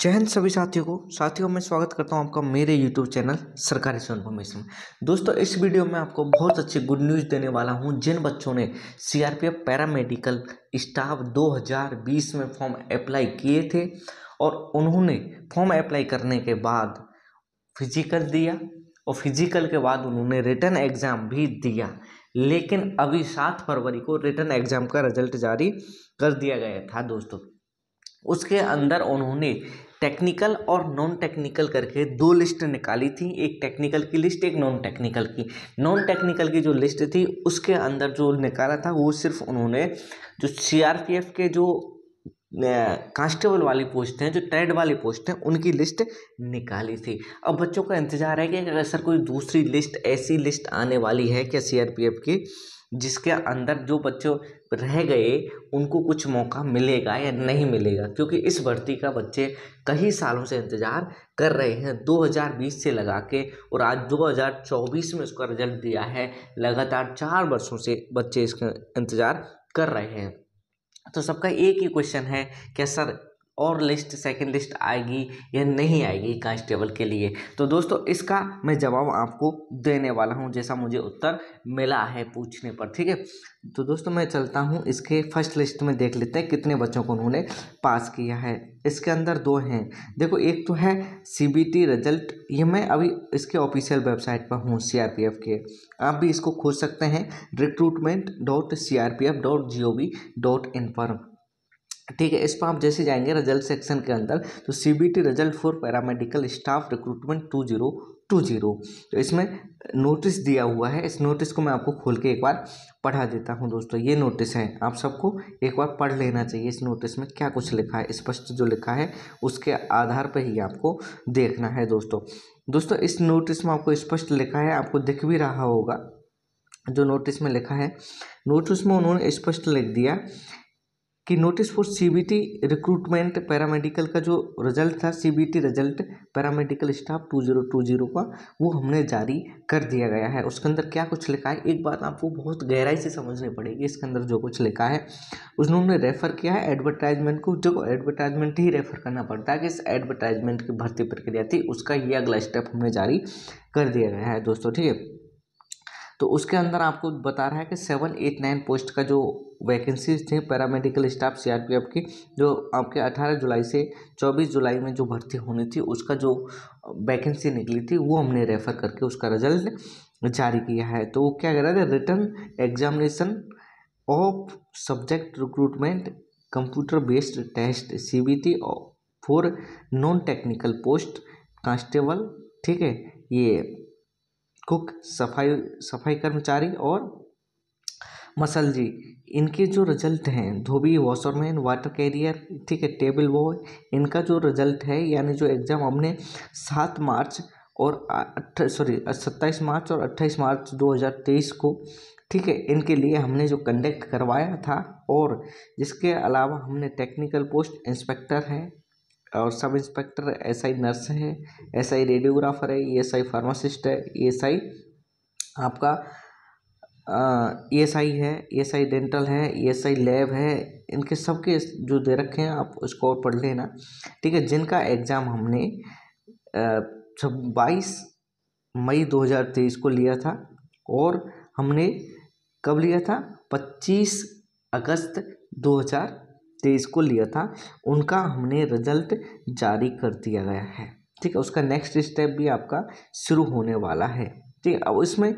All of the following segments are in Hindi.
जय हिंद सभी साथियों को साथियों मैं स्वागत करता हूं आपका मेरे YouTube चैनल सरकारी इन्फॉर्मेशन में दोस्तों इस वीडियो में आपको बहुत अच्छी गुड न्यूज़ देने वाला हूं जिन बच्चों ने सीआरपीएफ पैरामेडिकल स्टाफ 2020 में फॉर्म अप्लाई किए थे और उन्होंने फॉर्म अप्लाई करने के बाद फिजिकल दिया और फिजिकल के बाद उन्होंने रिटर्न एग्ज़ाम भी दिया लेकिन अभी सात फरवरी को रिटर्न एग्ज़ाम का रिजल्ट जारी कर दिया गया था दोस्तों उसके अंदर उन्होंने टेक्निकल और नॉन टेक्निकल करके दो लिस्ट निकाली थी एक टेक्निकल की लिस्ट एक नॉन टेक्निकल की नॉन टेक्निकल की जो लिस्ट थी उसके अंदर जो निकाला था वो सिर्फ उन्होंने जो सीआरपीएफ के जो कांस्टेबल वाली पोस्ट हैं जो ट्रेड वाली पोस्ट हैं उनकी लिस्ट निकाली थी अब बच्चों का इंतजार है कि अगर सर कोई दूसरी लिस्ट ऐसी लिस्ट आने वाली है क्या सी की जिसके अंदर जो बच्चों रह गए उनको कुछ मौका मिलेगा या नहीं मिलेगा क्योंकि इस भर्ती का बच्चे कई सालों से इंतज़ार कर रहे हैं 2020 से लगा के और आज 2024 में उसका रिजल्ट दिया है लगातार चार वर्षों से बच्चे इसका इंतज़ार कर रहे हैं तो सबका एक ही क्वेश्चन है क्या सर और लिस्ट सेकंड लिस्ट आएगी या नहीं आएगी कांस्टेबल के लिए तो दोस्तों इसका मैं जवाब आपको देने वाला हूँ जैसा मुझे उत्तर मिला है पूछने पर ठीक है तो दोस्तों मैं चलता हूँ इसके फर्स्ट लिस्ट में देख लेते हैं कितने बच्चों को उन्होंने पास किया है इसके अंदर दो हैं देखो एक तो है सी रिजल्ट ये मैं अभी इसके ऑफिशियल वेबसाइट पर हूँ सी के आप भी इसको खोज सकते हैं recruitment dot C R P F dot G O V dot in पर ठीक है इस पर आप जैसे जाएंगे रिजल्ट सेक्शन के अंदर तो C B T result for paramedical staff recruitment two zero two zero तो इसमें नोटिस दिया हुआ है इस नोटिस को मैं आपको खोल के एक बार पढ़ा देता हूं दोस्तों ये नोटिस है आप सबको एक बार पढ़ लेना चाहिए इस नोटिस में क्या कुछ लिखा है स्पष्ट जो लिखा है उसके आधार पर ही आपको देखना है दोस्तों दोस्तों इस नोटिस में आपको स्पष्ट लिखा है आपको दिख भी रहा होगा जो नोटिस में लिखा है नोटिस में उन्होंने स्पष्ट लिख दिया कि notice for CBT recruitment paramedical का जो रिजल्ट था CBT result paramedical staff two zero two zero का वो हमने जारी कर दिया गया है उसके अंदर क्या कुछ लिखा है एक बात आपको बहुत गहराई से समझनी पड़ेगी इसके अंदर जो कुछ लिखा है उन्होंने रेफ़र किया है एडवर्टाइजमेंट को जो एडवर्टाइजमेंट ही रेफ़र करना पड़ता है कि इस एडवर्टाइजमेंट की भर्ती प्रक्रिया थी उसका ये अगला स्टेप हमने जारी कर दिया गया है दोस्तों ठीक है तो उसके अंदर आपको बता रहा है कि सेवन एट नाइन पोस्ट का जो वैकेंसीज थे पैरामेडिकल स्टाफ सीआरपीएफ की जो आपके अठारह जुलाई से चौबीस जुलाई में जो भर्ती होनी थी उसका जो वैकेंसी निकली थी वो हमने रेफ़र करके उसका रिजल्ट जारी किया है तो वो क्या कह रहा था return examination of subject recruitment computer based test T for non technical post constable ठीक है ये कुक सफाई सफाई कर्मचारी और मसल जी इनके जो रिजल्ट हैं धोबी वॉशरमैन वाटर कैरियर ठीक है टेबल बॉय इनका जो रिजल्ट है यानी जो एग्ज़ाम हमने सात मार्च और अट्ठ सॉरी सत्ताईस मार्च और अट्ठाईस मार्च 2023 को ठीक है इनके लिए हमने जो कंडक्ट करवाया था और जिसके अलावा हमने टेक्निकल पोस्ट इंस्पेक्टर हैं और सब इंस्पेक्टर एसआई नर्स है एसआई रेडियोग्राफर है ई एस आई फार्मासिस्ट है ई एस आई आपका ई एस आई है ई एस आई डेंटल है ई एस आई लैब है इनके सबके जो दे रखे हैं आप उसको और पढ़ लेना ठीक है जिनका एग्ज़ाम हमने बाईस मई 2023 को लिया था और हमने कब लिया था 25 अगस्त हज़ार तेईस को लिया था उनका हमने रिजल्ट जारी कर दिया गया है ठीक है उसका नेक्स्ट स्टेप भी आपका शुरू होने वाला है ठीक अब इसमें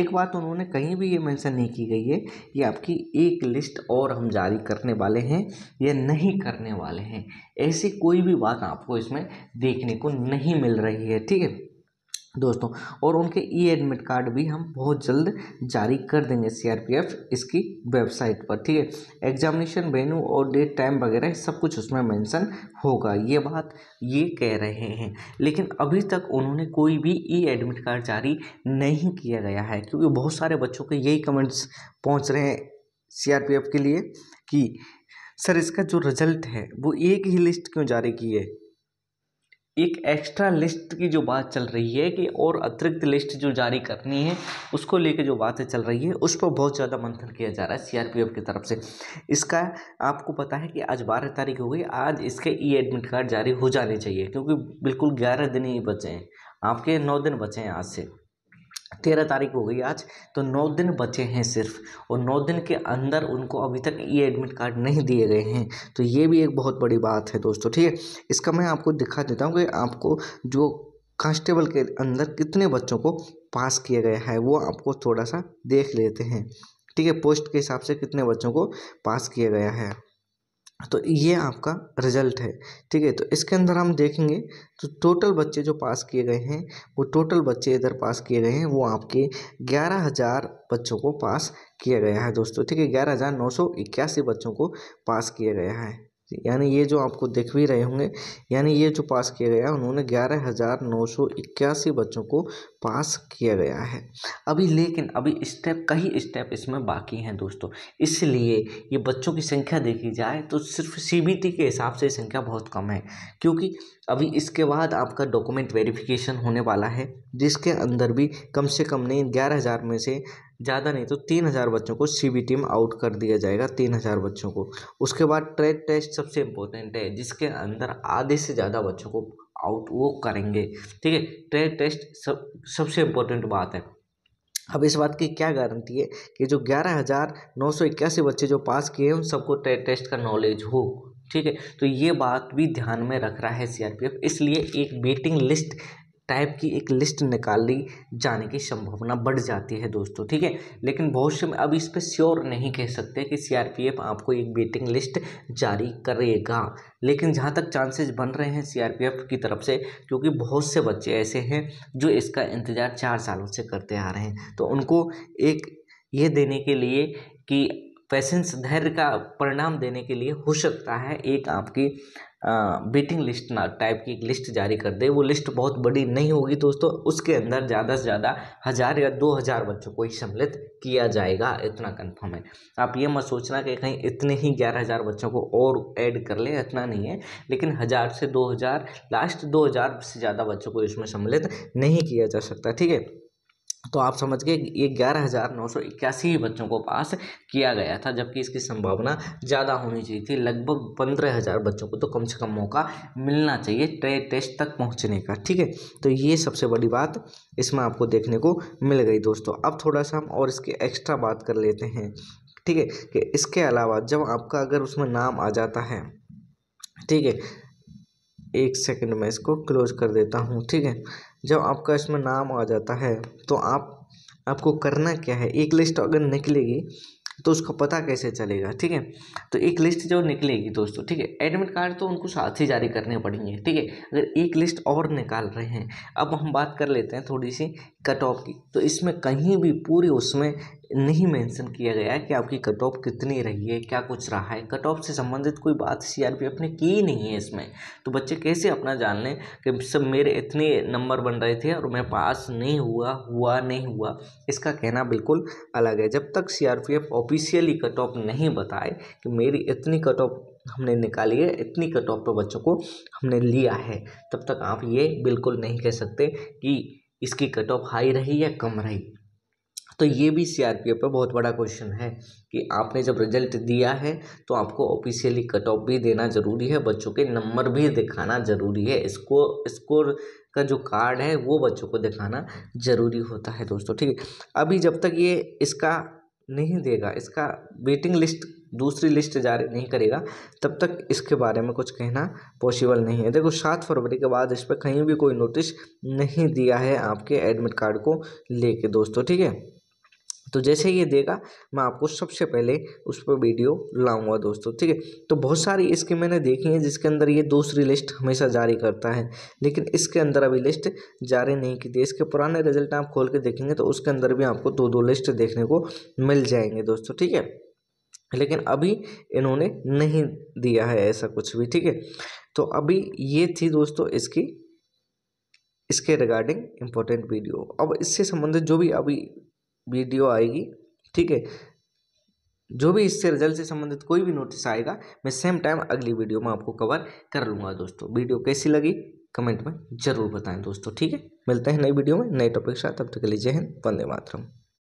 एक बात उन्होंने कहीं भी ये मेंशन नहीं की गई है कि आपकी एक लिस्ट और हम जारी करने वाले हैं या नहीं करने वाले हैं ऐसी कोई भी बात आपको इसमें देखने को नहीं मिल रही है ठीक है दोस्तों और उनके ई एडमिट कार्ड भी हम बहुत जल्द जारी कर देंगे सीआरपीएफ इसकी वेबसाइट पर ठीक है एग्जामिनेशन वेन्यू और डेट टाइम वगैरह सब कुछ उसमें मेंशन होगा ये बात ये कह रहे हैं लेकिन अभी तक उन्होंने कोई भी ई एडमिट कार्ड जारी नहीं किया गया है क्योंकि बहुत सारे बच्चों के यही कमेंट्स पहुँच रहे हैं सी के लिए कि सर इसका जो रिजल्ट है वो एक ही लिस्ट क्यों जारी की है एक एक्स्ट्रा लिस्ट की जो बात चल रही है कि और अतिरिक्त लिस्ट जो जारी करनी है उसको लेके जो बातें चल रही है उस पर बहुत ज़्यादा मंथन किया जा रहा है सीआरपीएफ की तरफ से इसका आपको पता है कि आज बारह तारीख हो गई आज इसके ई एडमिट कार्ड जारी हो जाने चाहिए क्योंकि बिल्कुल ग्यारह दिन ही बचे हैं आपके नौ दिन बचे हैं आज से तेरह तारीख हो गई आज तो नौ दिन बचे हैं सिर्फ और नौ दिन के अंदर उनको अभी तक ई एडमिट कार्ड नहीं दिए गए हैं तो ये भी एक बहुत बड़ी बात है दोस्तों ठीक है इसका मैं आपको दिखा देता हूँ कि आपको जो कांस्टेबल के अंदर कितने बच्चों को पास किया गया है वो आपको थोड़ा सा देख लेते हैं ठीक है पोस्ट के हिसाब से कितने बच्चों को पास किया गया है तो ये आपका रिजल्ट है ठीक है तो इसके अंदर हम देखेंगे तो टोटल बच्चे जो पास किए गए हैं वो टोटल बच्चे इधर पास किए गए हैं वो आपके ग्यारह हज़ार बच्चों को पास किया गया है दोस्तों ठीक है ग्यारह हज़ार नौ सौ इक्यासी बच्चों को पास किया गया है यानी ये जो आपको देख भी रहे होंगे यानी ये जो पास किया गया उन्होंने ग्यारह हज़ार नौ सौ इक्यासी बच्चों को पास किया गया है अभी लेकिन अभी स्टेप कई स्टेप इसमें बाकी हैं दोस्तों इसलिए ये बच्चों की संख्या देखी जाए तो सिर्फ सीबीटी के हिसाब से संख्या बहुत कम है क्योंकि अभी इसके बाद आपका डॉक्यूमेंट वेरिफिकेशन होने वाला है जिसके अंदर भी कम से कम नहीं ग्यारह हज़ार में से ज़्यादा नहीं तो तीन हज़ार बच्चों को सी बी टी में आउट कर दिया जाएगा तीन हज़ार बच्चों को उसके बाद ट्रेड टेस्ट सबसे इम्पोर्टेंट है जिसके अंदर आधे से ज़्यादा बच्चों को आउट वो करेंगे ठीक है ट्रेड टेस्ट सब सबसे इम्पोर्टेंट बात है अब इस बात की क्या गारंटी है कि जो ग्यारह हज़ार नौ सौ इक्यासी बच्चे जो पास किए हैं उन सबको ट्रेड टेस्ट का नॉलेज हो ठीक है तो ये बात भी ध्यान में रख रहा है सीआरपीएफ इसलिए एक वेटिंग लिस्ट टाइप की एक लिस्ट निकाली जाने की संभावना बढ़ जाती है दोस्तों ठीक है लेकिन बहुत से अब इस पर श्योर नहीं कह सकते कि सीआरपीएफ आपको एक वेटिंग लिस्ट जारी करेगा लेकिन जहाँ तक चांसेस बन रहे हैं सीआरपीएफ की तरफ से क्योंकि बहुत से बच्चे ऐसे हैं जो इसका इंतज़ार चार सालों से करते आ रहे हैं तो उनको एक ये देने के लिए कि पैसेंस धैर्य का परिणाम देने के लिए हो सकता है एक आपकी वेटिंग लिस्ट ना टाइप की एक लिस्ट जारी कर दे वो लिस्ट बहुत बड़ी नहीं होगी दोस्तों उसके अंदर ज़्यादा से ज़्यादा हज़ार या दो हज़ार बच्चों को ही सम्मिलित किया जाएगा इतना कंफर्म है आप ये मत सोचना कि कहीं इतने ही ग्यारह हज़ार बच्चों को और ऐड कर लें इतना नहीं है लेकिन हज़ार से दो हज़ार लास्ट दो हज़ार से ज़्यादा बच्चों को इसमें सम्मिलित नहीं किया जा सकता ठीक है तो आप समझ गए ये ग्यारह हज़ार नौ सौ इक्यासी बच्चों को पास किया गया था जबकि इसकी संभावना ज़्यादा होनी चाहिए थी लगभग पंद्रह हज़ार बच्चों को तो कम से कम मौका मिलना चाहिए ट्रे टेस्ट तक पहुंचने का ठीक है तो ये सबसे बड़ी बात इसमें आपको देखने को मिल गई दोस्तों अब थोड़ा सा हम और इसके एक्स्ट्रा बात कर लेते हैं ठीक है कि इसके अलावा जब आपका अगर उसमें नाम आ जाता है ठीक है एक सेकंड में इसको क्लोज कर देता हूँ ठीक है जब आपका इसमें नाम आ जाता है तो आप आपको करना क्या है एक लिस्ट अगर निकलेगी तो उसका पता कैसे चलेगा ठीक है तो एक लिस्ट जो निकलेगी दोस्तों ठीक है एडमिट कार्ड तो उनको साथ ही जारी करने पड़ेंगे ठीक है अगर एक लिस्ट और निकाल रहे हैं अब हम बात कर लेते हैं थोड़ी सी कट ऑफ की तो इसमें कहीं भी पूरी उसमें नहीं मेंशन किया गया है कि आपकी कट ऑफ कितनी रही है क्या कुछ रहा है कट ऑफ से संबंधित कोई बात सीआरपीएफ ने की ही नहीं है इसमें तो बच्चे कैसे अपना जान लें कि सब मेरे इतने नंबर बन रहे थे और मैं पास नहीं हुआ हुआ नहीं हुआ इसका कहना बिल्कुल अलग है जब तक सीआरपीएफ ऑफिशियली कट ऑफ नहीं बताए कि मेरी इतनी कट ऑफ हमने निकाली है इतनी कट ऑफ पर बच्चों को हमने लिया है तब तक आप ये बिल्कुल नहीं कह सकते कि इसकी कट ऑफ हाई रही या कम रही तो ये भी सी पर बहुत बड़ा क्वेश्चन है कि आपने जब रिजल्ट दिया है तो आपको ऑफिशियली कट ऑफ भी देना ज़रूरी है बच्चों के नंबर भी दिखाना ज़रूरी है इसको स्कोर का जो कार्ड है वो बच्चों को दिखाना ज़रूरी होता है दोस्तों ठीक है अभी जब तक ये इसका नहीं देगा इसका वेटिंग लिस्ट दूसरी लिस्ट जारी नहीं करेगा तब तक इसके बारे में कुछ कहना पॉसिबल नहीं है देखो सात फरवरी के बाद इस पर कहीं भी कोई नोटिस नहीं दिया है आपके एडमिट कार्ड को लेके दोस्तों ठीक है तो जैसे ये देगा मैं आपको सबसे पहले उस पर वीडियो लाऊंगा दोस्तों ठीक है तो बहुत सारी इसकी मैंने देखी हैं जिसके अंदर ये दूसरी लिस्ट हमेशा जारी करता है लेकिन इसके अंदर अभी लिस्ट जारी नहीं की थी इसके पुराने रिजल्ट आप खोल के देखेंगे तो उसके अंदर भी आपको दो दो लिस्ट देखने को मिल जाएंगे दोस्तों ठीक है लेकिन अभी इन्होंने नहीं दिया है ऐसा कुछ भी ठीक है तो अभी ये थी दोस्तों इसकी इसके रिगार्डिंग इम्पोर्टेंट वीडियो अब इससे संबंधित जो भी अभी वीडियो आएगी ठीक है जो भी इससे रिजल्ट से संबंधित कोई भी नोटिस आएगा मैं सेम टाइम अगली वीडियो में आपको कवर कर लूँगा दोस्तों वीडियो कैसी लगी कमेंट में जरूर बताएं दोस्तों ठीक है मिलते हैं नई वीडियो में नए टॉपिक के साथ तब तक के लिए जय हिंद वंदे मातरम